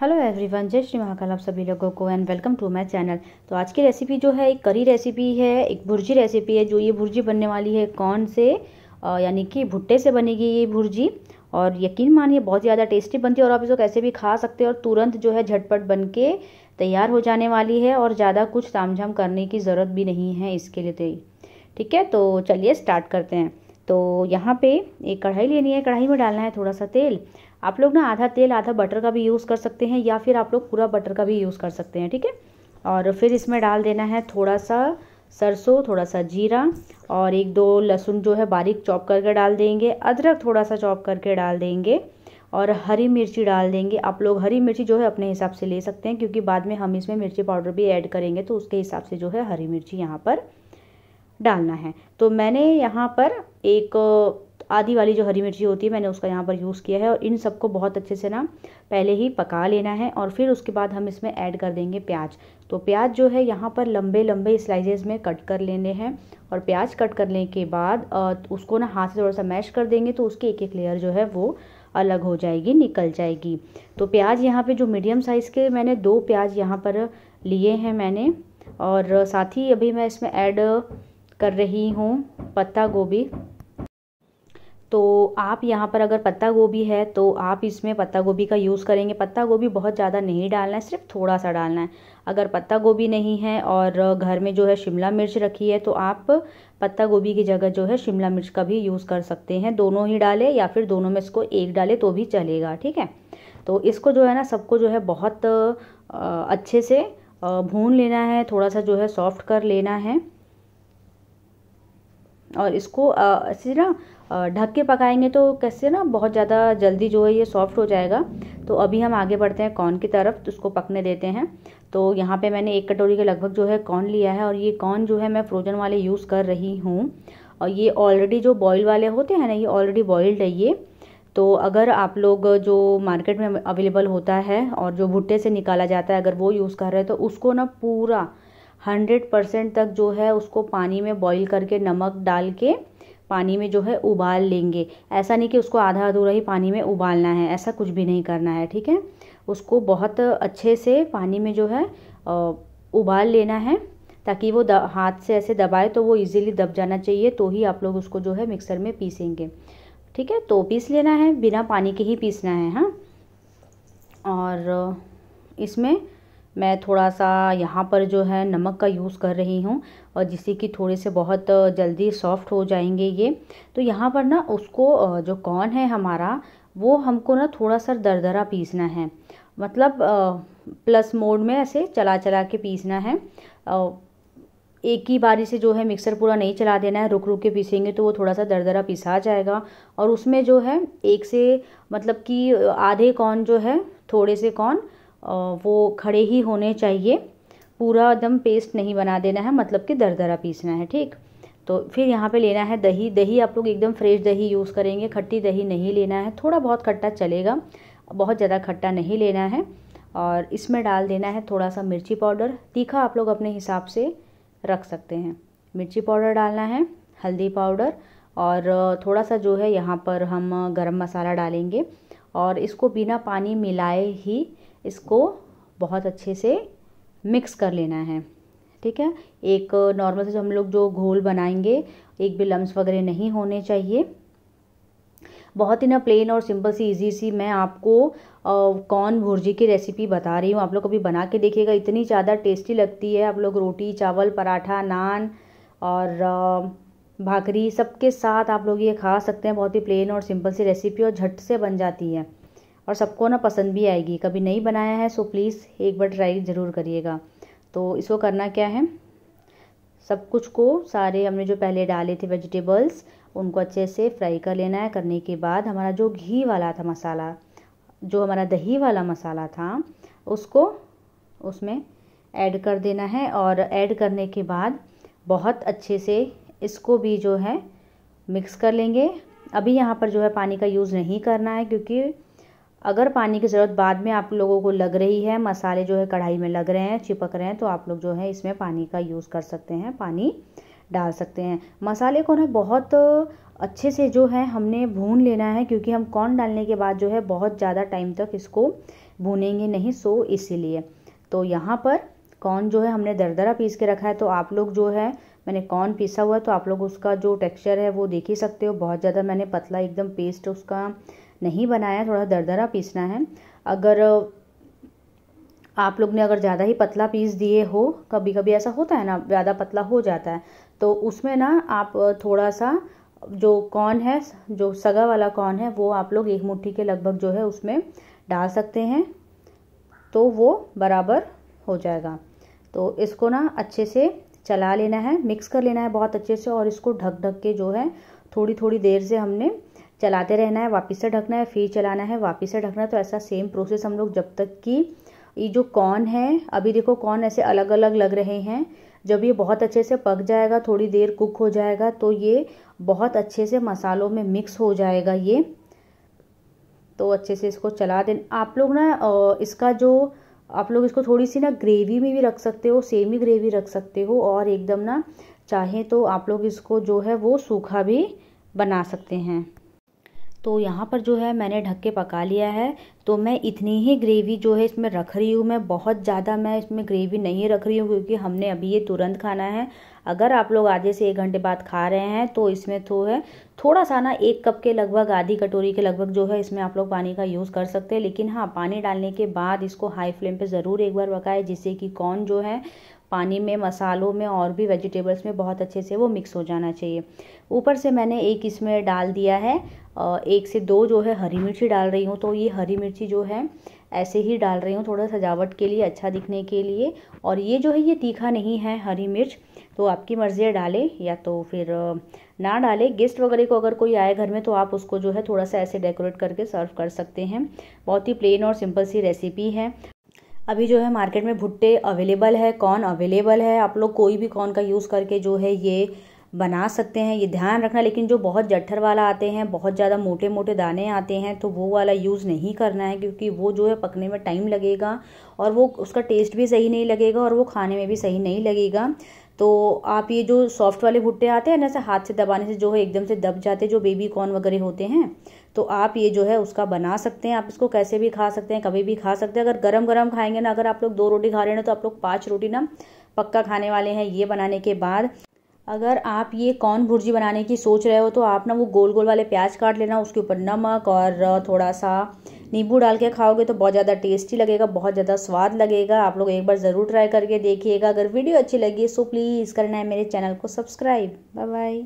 hello everyone जय श्री महाकाल आप सभी लोगों को and welcome to my channel तो आज की रेसिपी जो है एक करी रेसिपी है एक भुर्जी रेसिपी है जो ये भुर्जी बनने वाली है कौन से यानी कि भुट्टे से बनेगी ये भुर्जी और यकीन मानिए बहुत ज़्यादा टेस्टी बनती है और आप इसको कैसे भी खा सकते हैं और तुरंत जो है झटपट बन के तैयार हो जाने वाली है और ज़्यादा कुछ झाम करने की ज़रूरत भी नहीं है इसके लिए तो ठीक है तो चलिए स्टार्ट करते हैं तो यहाँ पे एक कढ़ाई लेनी है कढ़ाई में डालना है थोड़ा सा तेल आप लोग ना आधा तेल आधा बटर का भी यूज़ कर सकते हैं या फिर आप लोग पूरा बटर का भी यूज़ कर सकते हैं ठीक है और फिर इसमें डाल देना है थोड़ा सा सरसों थोड़ा सा जीरा और एक दो लहसुन जो है बारीक चॉप करके डाल देंगे अदरक थोड़ा सा चॉप करके डाल देंगे और हरी मिर्ची डाल देंगे आप लोग हरी मिर्ची जो है अपने हिसाब से ले सकते हैं क्योंकि बाद में हम इसमें मिर्ची पाउडर भी ऐड करेंगे तो उसके हिसाब से जो है हरी मिर्ची यहाँ पर डालना है तो मैंने यहाँ पर एक आधी वाली जो हरी मिर्ची होती है मैंने उसका यहाँ पर यूज़ किया है और इन सबको बहुत अच्छे से ना पहले ही पका लेना है और फिर उसके बाद हम इसमें ऐड कर देंगे प्याज तो प्याज जो है यहाँ पर लंबे लंबे स्लाइसेस में कट कर लेने हैं और प्याज कट करने के बाद उसको ना हाथ से थोड़ा सा मैश कर देंगे तो उसकी एक एक लेयर जो है वो अलग हो जाएगी निकल जाएगी तो प्याज यहाँ पर जो मीडियम साइज़ के मैंने दो प्याज यहाँ पर लिए हैं मैंने और साथ ही अभी मैं इसमें ऐड कर रही हूँ पत्ता गोभी तो आप यहाँ पर अगर पत्ता गोभी है तो आप इसमें पत्ता गोभी का यूज़ करेंगे पत्ता गोभी बहुत ज़्यादा नहीं डालना है सिर्फ थोड़ा सा डालना है अगर पत्ता गोभी नहीं है और घर में जो है शिमला मिर्च रखी है तो आप पत्ता गोभी की जगह जो है शिमला मिर्च का भी यूज़ कर सकते हैं दोनों ही डालें या फिर दोनों में इसको एक डालें तो भी चलेगा ठीक है तो इसको जो है ना सबको जो है बहुत अच्छे से भून लेना है थोड़ा सा जो है सॉफ्ट कर लेना है और इसको ऐसे ना ढक के पकाएंगे तो कैसे ना बहुत ज़्यादा जल्दी जो है ये सॉफ्ट हो जाएगा तो अभी हम आगे बढ़ते हैं कॉर्न की तरफ तो उसको पकने देते हैं तो यहाँ पे मैंने एक कटोरी के लगभग जो है कॉर्न लिया है और ये कॉर्न जो है मैं फ्रोजन वाले यूज़ कर रही हूँ और ये ऑलरेडी जो बॉयल वाले होते हैं ना ये ऑलरेडी बॉयल्ड है ये तो अगर आप लोग जो मार्केट में अवेलेबल होता है और जो भुट्टे से निकाला जाता है अगर वो यूज़ कर रहे हैं तो उसको ना पूरा हंड्रेड परसेंट तक जो है उसको पानी में बॉईल करके नमक डाल के पानी में जो है उबाल लेंगे ऐसा नहीं कि उसको आधा अधूरा ही पानी में उबालना है ऐसा कुछ भी नहीं करना है ठीक है उसको बहुत अच्छे से पानी में जो है उबाल लेना है ताकि वो हाथ से ऐसे दबाए तो वो इजीली दब जाना चाहिए तो ही आप लोग उसको जो है मिक्सर में पीसेंगे ठीक है तो पीस लेना है बिना पानी के ही पीसना है हाँ और इसमें मैं थोड़ा सा यहाँ पर जो है नमक का यूज़ कर रही हूँ और जिससे कि थोड़े से बहुत जल्दी सॉफ्ट हो जाएंगे ये तो यहाँ पर ना उसको जो कॉर्न है हमारा वो हमको ना थोड़ा सा दरदरा पीसना है मतलब प्लस मोड में ऐसे चला चला के पीसना है एक ही बारी से जो है मिक्सर पूरा नहीं चला देना है रुक रुक के पीसेंगे तो वो थोड़ा सा दरदरा पिसा जाएगा और उसमें जो है एक से मतलब कि आधे कॉर्न जो है थोड़े से कॉर्न वो खड़े ही होने चाहिए पूरा एकदम पेस्ट नहीं बना देना है मतलब कि दरदरा पीसना है ठीक तो फिर यहाँ पे लेना है दही दही आप लोग एकदम फ्रेश दही यूज़ करेंगे खट्टी दही नहीं लेना है थोड़ा बहुत खट्टा चलेगा बहुत ज़्यादा खट्टा नहीं लेना है और इसमें डाल देना है थोड़ा सा मिर्ची पाउडर तीखा आप लोग अपने हिसाब से रख सकते हैं मिर्ची पाउडर डालना है हल्दी पाउडर और थोड़ा सा जो है यहाँ पर हम गरम मसाला डालेंगे और इसको बिना पानी मिलाए ही इसको बहुत अच्छे से मिक्स कर लेना है ठीक है एक नॉर्मल से हम लोग जो घोल बनाएंगे एक भी लम्स वगैरह नहीं होने चाहिए बहुत ही ना प्लेन और सिंपल सी इजी सी मैं आपको कॉर्न भुर्जी की रेसिपी बता रही हूँ आप लोग कभी बना के देखिएगा इतनी ज़्यादा टेस्टी लगती है आप लोग रोटी चावल पराठा नान और भाकरी सबके साथ आप लोग ये खा सकते हैं बहुत ही प्लेन और सिंपल सी रेसिपी और झट से बन जाती है और सबको ना पसंद भी आएगी कभी नहीं बनाया है सो प्लीज़ एक बार ट्राई ज़रूर करिएगा तो इसको करना क्या है सब कुछ को सारे हमने जो पहले डाले थे वेजिटेबल्स उनको अच्छे से फ्राई कर लेना है करने के बाद हमारा जो घी वाला था मसाला जो हमारा दही वाला मसाला था उसको उसमें ऐड कर देना है और ऐड करने के बाद बहुत अच्छे से इसको भी जो है मिक्स कर लेंगे अभी यहाँ पर जो है पानी का यूज़ नहीं करना है क्योंकि अगर पानी की ज़रूरत बाद में आप लोगों को लग रही है मसाले जो है कढ़ाई में लग रहे हैं चिपक रहे हैं तो आप लोग जो है इसमें पानी का यूज़ कर सकते हैं पानी डाल सकते हैं मसाले को ना बहुत अच्छे से जो है हमने भून लेना है क्योंकि हम कॉर्न डालने के बाद जो है बहुत ज़्यादा टाइम तक इसको भूनेंगे नहीं सो इसीलिए तो यहाँ पर कॉर्न जो है हमने दरदरा पीस के रखा है तो आप लोग जो है मैंने कॉर्न पीसा हुआ है तो आप लोग उसका जो टेक्सचर है वो देख ही सकते हो बहुत ज़्यादा मैंने पतला एकदम पेस्ट उसका नहीं बनाया थोड़ा दरदरा पीसना है अगर आप लोग ने अगर ज़्यादा ही पतला पीस दिए हो कभी कभी ऐसा होता है ना ज़्यादा पतला हो जाता है तो उसमें ना आप थोड़ा सा जो कॉर्न है जो सगा वाला कॉर्न है वो आप लोग एक मुट्ठी के लगभग जो है उसमें डाल सकते हैं तो वो बराबर हो जाएगा तो इसको ना अच्छे से चला लेना है मिक्स कर लेना है बहुत अच्छे से और इसको ढक ढक के जो है थोड़ी थोड़ी देर से हमने चलाते रहना है वापस से ढकना है फिर चलाना है वापस से ढकना है तो ऐसा सेम प्रोसेस हम लोग जब तक कि ये जो कॉर्न है अभी देखो कॉर्न ऐसे अलग अलग लग रहे हैं जब ये बहुत अच्छे से पक जाएगा थोड़ी देर कुक हो जाएगा तो ये बहुत अच्छे से मसालों में मिक्स हो जाएगा ये तो अच्छे से इसको चला दें आप लोग ना इसका जो आप लोग इसको थोड़ी सी ना ग्रेवी में भी रख सकते हो सेम ही ग्रेवी रख सकते हो और एकदम ना चाहे तो आप लोग इसको जो है वो सूखा भी बना सकते हैं तो यहाँ पर जो है मैंने ढक के पका लिया है तो मैं इतनी ही ग्रेवी जो है इसमें रख रही हूँ मैं बहुत ज़्यादा मैं इसमें ग्रेवी नहीं रख रही हूँ क्योंकि हमने अभी ये तुरंत खाना है अगर आप लोग आधे से एक घंटे बाद खा रहे हैं तो इसमें तो थो है थोड़ा सा ना एक कप के लगभग आधी कटोरी के लगभग जो है इसमें आप लोग पानी का यूज़ कर सकते हैं लेकिन हाँ पानी डालने के बाद इसको हाई फ्लेम पर ज़रूर एक बार पकाए जिससे कि कौन जो है पानी में मसालों में और भी वेजिटेबल्स में बहुत अच्छे से वो मिक्स हो जाना चाहिए ऊपर से मैंने एक इसमें डाल दिया है एक से दो जो है हरी मिर्ची डाल रही हूँ तो ये हरी मिर्ची जो है ऐसे ही डाल रही हूँ थोड़ा सजावट के लिए अच्छा दिखने के लिए और ये जो है ये तीखा नहीं है हरी मिर्च तो आपकी मर्ज़ी है डालें या तो फिर ना डालें गेस्ट वगैरह को अगर कोई आए घर में तो आप उसको जो है थोड़ा सा ऐसे डेकोरेट करके सर्व कर सकते हैं बहुत ही प्लेन और सिंपल सी रेसिपी है अभी जो है मार्केट में भुट्टे अवेलेबल है कॉर्न अवेलेबल है आप लोग कोई भी कॉर्न का यूज़ करके जो है ये बना सकते हैं ये ध्यान रखना लेकिन जो बहुत जट्ठर वाला आते हैं बहुत ज़्यादा मोटे मोटे दाने आते हैं तो वो वाला यूज़ नहीं करना है क्योंकि वो जो है पकने में टाइम लगेगा और वो उसका टेस्ट भी सही नहीं लगेगा और वो खाने में भी सही नहीं लगेगा तो आप ये जो सॉफ्ट वाले भुट्टे आते हैं ना ऐसे हाथ से दबाने से जो है एकदम से दब जाते हैं जो बेबी कॉर्न वगैरह होते हैं तो आप ये जो है उसका बना सकते हैं आप इसको कैसे भी खा सकते हैं कभी भी खा सकते हैं अगर गरम गरम खाएंगे ना अगर आप लोग दो रोटी खा रहे हैं तो आप लोग पाँच रोटी ना पक्का खाने वाले हैं ये बनाने के बाद अगर आप ये कौन भुर्जी बनाने की सोच रहे हो तो आप ना वो गोल गोल वाले प्याज काट लेना उसके ऊपर नमक और थोड़ा सा नींबू डाल के खाओगे तो बहुत ज़्यादा टेस्टी लगेगा बहुत ज़्यादा स्वाद लगेगा आप लोग एक बार ज़रूर ट्राई करके देखिएगा अगर वीडियो अच्छी लगी सो प्लीज़ करना है मेरे चैनल को सब्सक्राइब बाय बाय